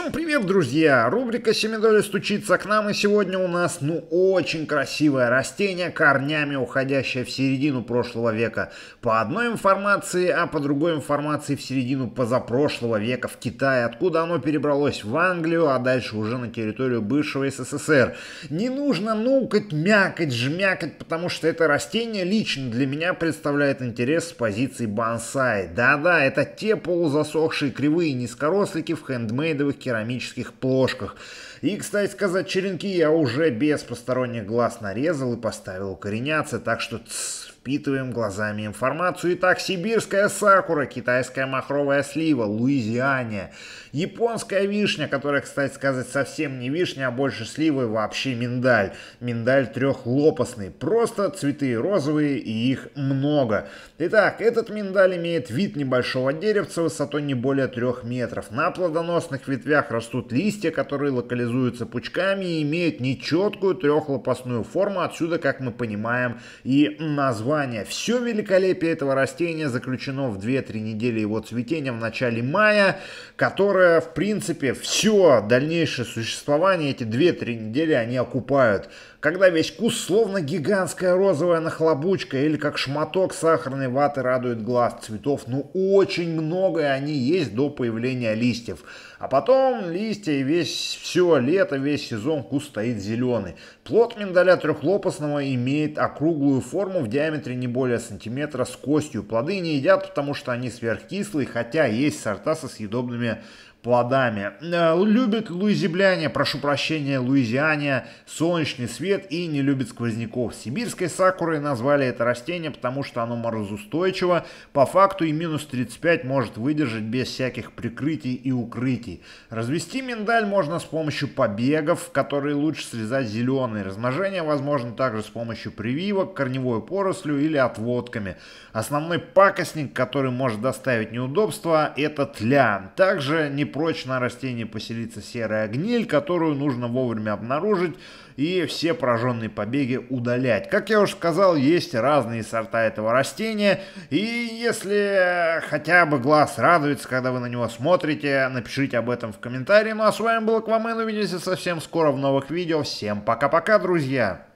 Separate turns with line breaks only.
Всем привет, друзья! Рубрика «Семидоли стучится к нам» и сегодня у нас, ну, очень красивое растение, корнями уходящее в середину прошлого века. По одной информации, а по другой информации в середину позапрошлого века в Китае, откуда оно перебралось в Англию, а дальше уже на территорию бывшего СССР. Не нужно нукать, мякать, жмякать, потому что это растение лично для меня представляет интерес с позиции бонсай. Да-да, это те полузасохшие кривые низкорослики в хендмейдовых керамиках керамических плошках. И, кстати сказать, черенки я уже без посторонних глаз нарезал и поставил укореняться, так что тс, впитываем глазами информацию. Итак, сибирская сакура, китайская махровая слива, луизиане, японская вишня, которая, кстати сказать, совсем не вишня, а больше сливы, вообще миндаль. Миндаль трехлопастный, просто цветы розовые и их много. Итак, этот миндаль имеет вид небольшого деревца высотой не более трех метров. На плодоносных ветвях растут листья, которые локализуются пучками и имеют нечеткую трехлопастную форму, отсюда, как мы понимаем, и название название. Все великолепие этого растения заключено в 2-3 недели его цветения в начале мая, которое, в принципе, все дальнейшее существование, эти 2-3 недели они окупают. Когда весь кус словно гигантская розовая нахлобучка или как шматок сахарной ваты радует глаз цветов, ну очень многое они есть до появления листьев. А потом листья и весь все лето, весь сезон куст стоит зеленый. Плод миндаля трехлопастного имеет округлую форму в диаметре не более сантиметра с костью. Плоды не едят, потому что они сверхкислые, хотя есть сорта со съедобными плодами. Э, любит луизибляне, прошу прощения, луизиане, солнечный свет и не любит сквозняков. Сибирской сакурой назвали это растение, потому что оно морозустойчиво. По факту и минус 35 может выдержать без всяких прикрытий и укрытий. Развести миндаль можно с помощью побегов, которые лучше срезать зеленые. Размножение возможно также с помощью прививок, корневой порослью или отводками. Основной пакостник, который может доставить неудобства, это тля. Также не прочь на растении поселится серая гниль, которую нужно вовремя обнаружить и все пораженные побеги удалять. Как я уже сказал, есть разные сорта этого растения, и если хотя бы глаз радуется, когда вы на него смотрите, напишите об этом в комментарии. Ну а с вами был Аквамен, увидимся совсем скоро в новых видео. Всем пока-пока, друзья!